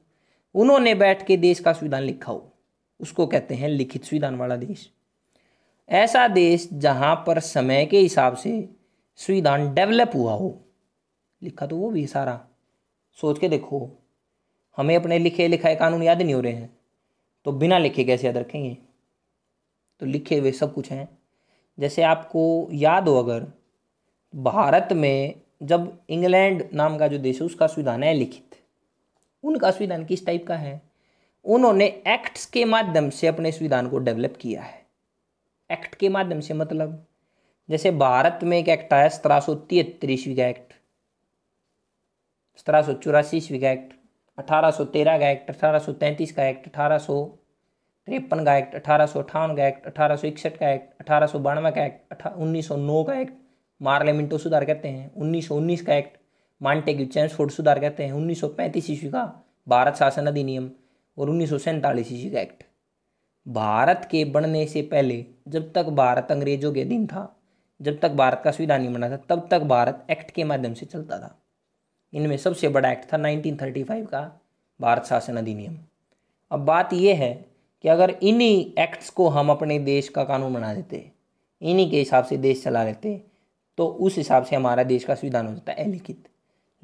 उन्होंने बैठ के देश का संविधान लिखा हो उसको कहते हैं लिखित संविधान वाला देश ऐसा देश जहाँ पर समय के हिसाब से संविधान डेवलप हुआ हो लिखा तो वो भी सारा सोच के देखो हमें अपने लिखे लिखाए कानून याद नहीं हो रहे हैं तो बिना लिखे कैसे याद रखेंगे तो लिखे हुए सब कुछ हैं जैसे आपको याद हो अगर भारत में जब इंग्लैंड नाम का जो देश है उसका संविधान है लिखित उनका संविधान किस टाइप का है उन्होंने एक्ट्स के माध्यम से अपने संविधान को डेवलप किया है एक्ट के माध्यम से मतलब जैसे भारत में एक एक्ट आया सत्रह सौ तिहत्तर ईस्वी का एक्ट सत्रह सौ चौरासी ईस्वी का एक्ट अठारह सौ तेरह का एक्ट अठारह सौ तैंतीस का एक्ट अठारह सौ तिरपन का एक्ट अठारह सौ अठावन का एक्ट अठारह सौ इकसठ का एक्ट अठारह सौ बानवे का एक्ट अठा उन्नीस सौ नौ का एक्ट मार्लेमिंटो सुधार कहते हैं उन्नीस सौ उन्नीस का एक्ट मांटे की चैंसफोर्ड सुधार कहते हैं उन्नीस सौ पैंतीस ईस्वी का भारत शासन अधिनियम और उन्नीस सौ सैंतालीस ईस्वी का एक्ट भारत के बनने से पहले जब तक भारत अंग्रेजों के अधीन था जब तक भारत का संविधान नहीं बना था तब तक भारत एक्ट के माध्यम से चलता था इनमें सबसे बड़ा एक्ट था 1935 का भारत शासन अधिनियम अब बात यह है कि अगर इन्हीं एक्ट्स को हम अपने देश का कानून बना देते इन्हीं के हिसाब से देश चला लेते तो उस हिसाब से हमारा देश का संविधान हो जाता है अलिखित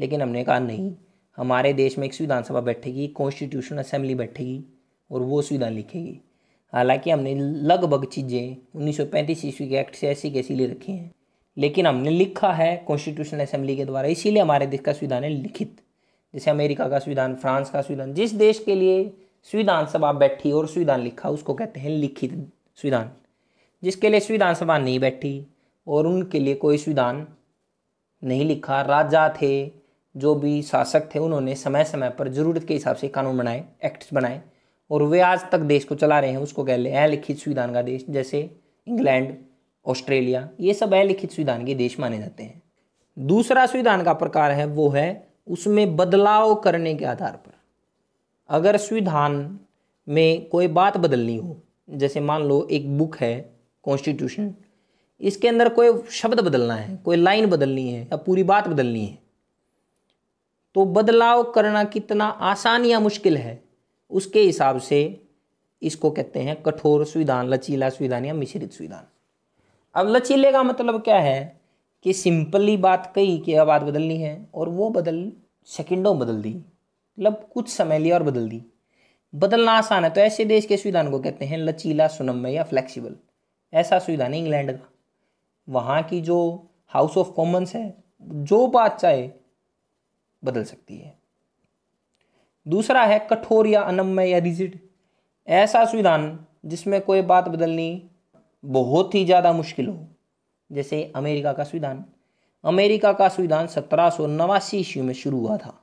लेकिन हमने कहा नहीं हमारे देश में एक संविधान सभा बैठेगी कॉन्स्टिट्यूशन असेंबली बैठेगी और वो संविधान लिखेगी हालांकि हमने लगभग चीज़ें 1935 ईस्वी के एक्ट से ऐसी कैसी ले रखी हैं लेकिन हमने लिखा है कॉन्स्टिट्यूशनल असेंबली के द्वारा इसीलिए हमारे देश का संविधान है लिखित जैसे अमेरिका का संविधान फ्रांस का संविधान जिस देश के लिए संविधान सभा बैठी और संविधान लिखा उसको कहते हैं लिखित संविधान जिसके लिए संविधान सभा नहीं बैठी और उनके लिए कोई संविधान नहीं लिखा राजा थे जो भी शासक थे उन्होंने समय समय पर ज़रूरत के हिसाब से कानून बनाए एक्ट्स बनाए और वे आज तक देश को चला रहे हैं उसको कह ले अलिखित संविधान का देश जैसे इंग्लैंड ऑस्ट्रेलिया ये सब अलिखित संविधान के देश माने जाते हैं दूसरा संविधान का प्रकार है वो है उसमें बदलाव करने के आधार पर अगर संविधान में कोई बात बदलनी हो जैसे मान लो एक बुक है कॉन्स्टिट्यूशन इसके अंदर कोई शब्द बदलना है कोई लाइन बदलनी है या पूरी बात बदलनी है तो बदलाव करना कितना आसान या मुश्किल है उसके हिसाब से इसको कहते हैं कठोर संविधान लचीला संविधान या मिश्रित संविधान अब लचीले का मतलब क्या है कि सिंपली बात कही कि अब बात बदलनी है और वो बदल सेकेंडों बदल दी मतलब कुछ समय लिया और बदल दी बदलना आसान है तो ऐसे देश के संविधान को कहते हैं लचीला सुनम्य या फ्लेक्सिबल ऐसा संविधान है इंग्लैंड का वहाँ की जो हाउस ऑफ कॉमन्स है जो बात चाहे बदल सकती है दूसरा है कठोर या अनम्य या रिजिड ऐसा संविधान जिसमें कोई बात बदलनी बहुत ही ज़्यादा मुश्किल हो जैसे अमेरिका का संविधान अमेरिका का संविधान सत्रह सौ नवासी ईस्वी में शुरू हुआ था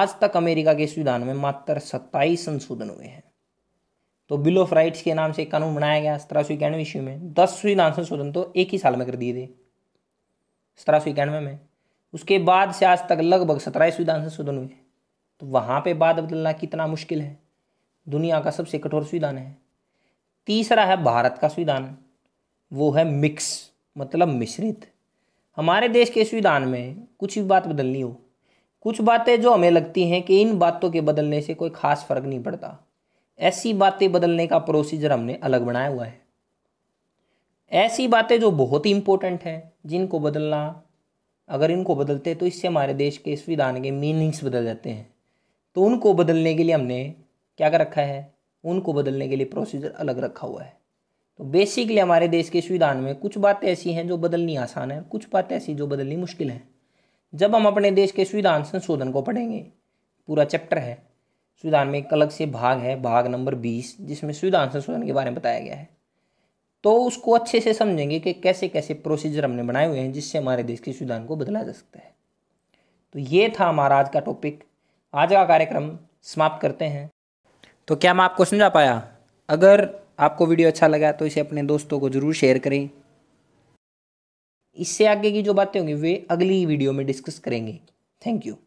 आज तक अमेरिका के संविधान में मात्र सत्ताईस संशोधन हुए हैं तो बिल ऑफ राइट्स के नाम से एक कानून बनाया गया सत्रह सौ इक्यानवे ईस्वी में दस संविधान संशोधन तो एक ही साल में कर दिए थे सत्रह सौ इक्यानवे में उसके बाद से आज तक लगभग सत्रह संविधान संशोधन हुए तो वहाँ पे बात बदलना कितना मुश्किल है दुनिया का सबसे कठोर संविधान है तीसरा है भारत का संविधान वो है मिक्स मतलब मिश्रित हमारे देश के संविधान में कुछ भी बात बदलनी हो कुछ बातें जो हमें लगती हैं कि इन बातों के बदलने से कोई खास फर्क नहीं पड़ता ऐसी बातें बदलने का प्रोसीजर हमने अलग बनाया हुआ है ऐसी बातें जो बहुत ही इम्पोर्टेंट हैं जिनको बदलना अगर इनको बदलते तो इससे हमारे देश के संविधान के मीनिंग्स बदल जाते हैं तो उनको बदलने के लिए हमने क्या कर रखा है उनको बदलने के लिए प्रोसीजर अलग रखा हुआ है तो बेसिकली हमारे देश के संविधान में कुछ बातें ऐसी हैं जो बदलनी आसान है कुछ बातें ऐसी जो बदलनी मुश्किल हैं जब हम अपने देश के संविधान संशोधन को पढ़ेंगे पूरा चैप्टर है संविधान में एक अलग से भाग है भाग नंबर बीस जिसमें संविधान संशोधन के बारे में बताया गया है तो उसको अच्छे से समझेंगे कि कैसे कैसे प्रोसीजर हमने बनाए हुए हैं जिससे हमारे देश के संविधान को बदला जा सकता है तो ये था हमारा आज का टॉपिक आज का कार्यक्रम समाप्त करते हैं तो क्या मैं आपको समझा पाया अगर आपको वीडियो अच्छा लगा तो इसे अपने दोस्तों को ज़रूर शेयर करें इससे आगे की जो बातें होंगी वे अगली वीडियो में डिस्कस करेंगे थैंक यू